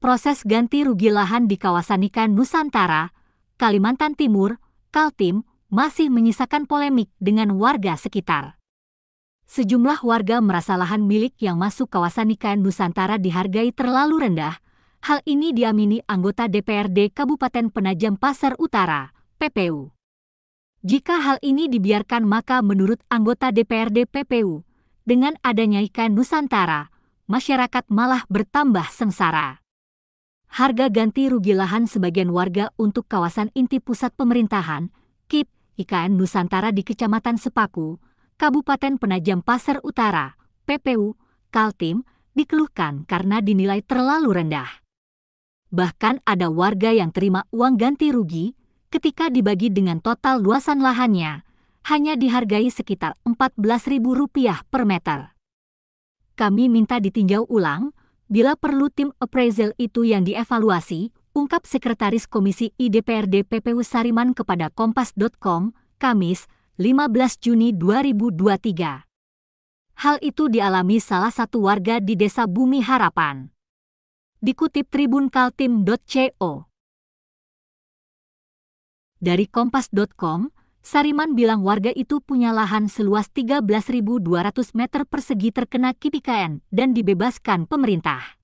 proses ganti rugi lahan di kawasan ikan Nusantara, Kalimantan Timur, Kaltim, masih menyisakan polemik dengan warga sekitar. Sejumlah warga merasa lahan milik yang masuk kawasan ikan Nusantara dihargai terlalu rendah. Hal ini diamini anggota DPRD Kabupaten Penajam Pasar Utara, PPU. Jika hal ini dibiarkan maka menurut anggota DPRD PPU, dengan adanya ikan Nusantara, masyarakat malah bertambah sengsara harga ganti rugi lahan sebagian warga untuk kawasan inti pusat pemerintahan, KIP, IKN Nusantara di Kecamatan Sepaku, Kabupaten Penajam Pasar Utara, PPU, Kaltim, dikeluhkan karena dinilai terlalu rendah. Bahkan ada warga yang terima uang ganti rugi ketika dibagi dengan total luasan lahannya, hanya dihargai sekitar Rp14.000 per meter. Kami minta ditinjau ulang, bila perlu tim appraisal itu yang dievaluasi, ungkap Sekretaris Komisi IDPRD PPU Sariman kepada Kompas.com, Kamis, 15 Juni 2023. Hal itu dialami salah satu warga di Desa Bumi Harapan. Dikutip Tribun Kaltim.co. Dari Kompas.com, Sariman bilang warga itu punya lahan seluas 13.200 meter persegi terkena KPKN dan dibebaskan pemerintah.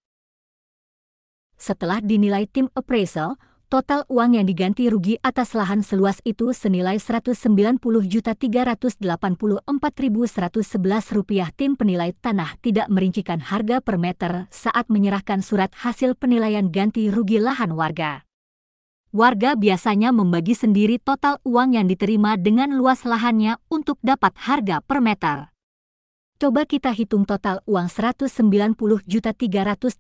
Setelah dinilai tim appraisal, total uang yang diganti rugi atas lahan seluas itu senilai 190.384.111 rupiah. Tim penilai tanah tidak merincikan harga per meter saat menyerahkan surat hasil penilaian ganti rugi lahan warga warga biasanya membagi sendiri total uang yang diterima dengan luas lahannya untuk dapat harga per meter. Coba kita hitung total uang 190.384.111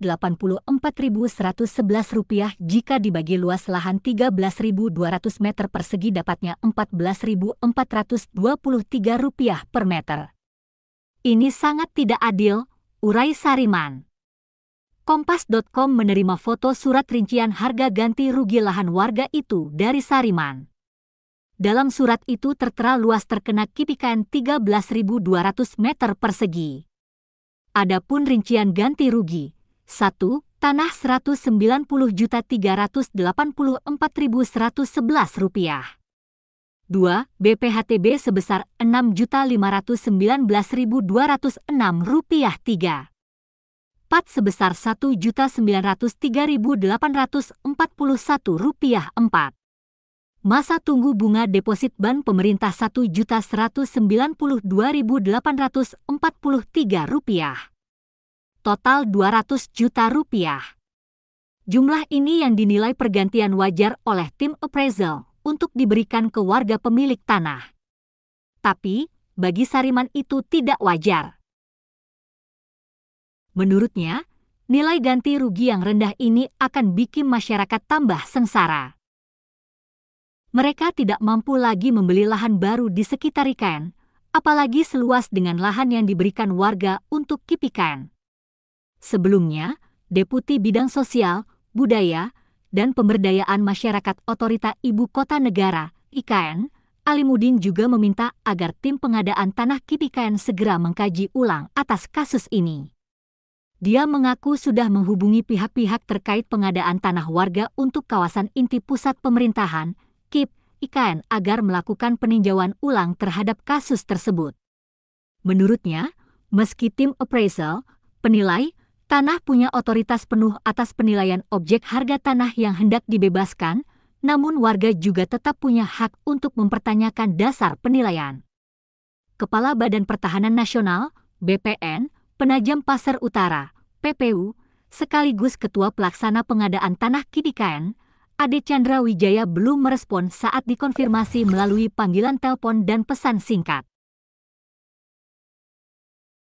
rupiah jika dibagi luas lahan 13.200 meter persegi dapatnya 14.423 rupiah per meter. Ini sangat tidak adil, urai Sariman. Kompas.com menerima foto surat rincian harga ganti rugi lahan warga itu dari Sariman. Dalam surat itu tertera luas terkena kipikan 13.200 meter persegi. Adapun rincian ganti rugi, 1. Tanah 190.384.111 rupiah. 2. BPHTB sebesar Rp6.519.206 rupiah 3. 4 sebesar Rp1.903.841.4. Masa tunggu bunga deposit bank pemerintah Rp1.192.843. Total Rp200 Jumlah ini yang dinilai pergantian wajar oleh tim appraisal untuk diberikan ke warga pemilik tanah. Tapi, bagi Sariman itu tidak wajar Menurutnya, nilai ganti rugi yang rendah ini akan bikin masyarakat tambah sengsara. Mereka tidak mampu lagi membeli lahan baru di sekitar ikan, apalagi seluas dengan lahan yang diberikan warga untuk kipikan. Sebelumnya, Deputi Bidang Sosial, Budaya, dan Pemberdayaan Masyarakat Otorita Ibu Kota Negara, IKN, Alimudin juga meminta agar tim pengadaan tanah Kipikan segera mengkaji ulang atas kasus ini. Dia mengaku sudah menghubungi pihak-pihak terkait pengadaan tanah warga untuk kawasan inti pusat pemerintahan, KIP, IKN agar melakukan peninjauan ulang terhadap kasus tersebut. Menurutnya, meski tim appraisal, penilai, tanah punya otoritas penuh atas penilaian objek harga tanah yang hendak dibebaskan, namun warga juga tetap punya hak untuk mempertanyakan dasar penilaian. Kepala Badan Pertahanan Nasional, BPN, Penajam Pasar Utara, PPU, sekaligus Ketua Pelaksana Pengadaan Tanah Kidikan, Ade Chandra Wijaya belum merespon saat dikonfirmasi melalui panggilan telepon dan pesan singkat.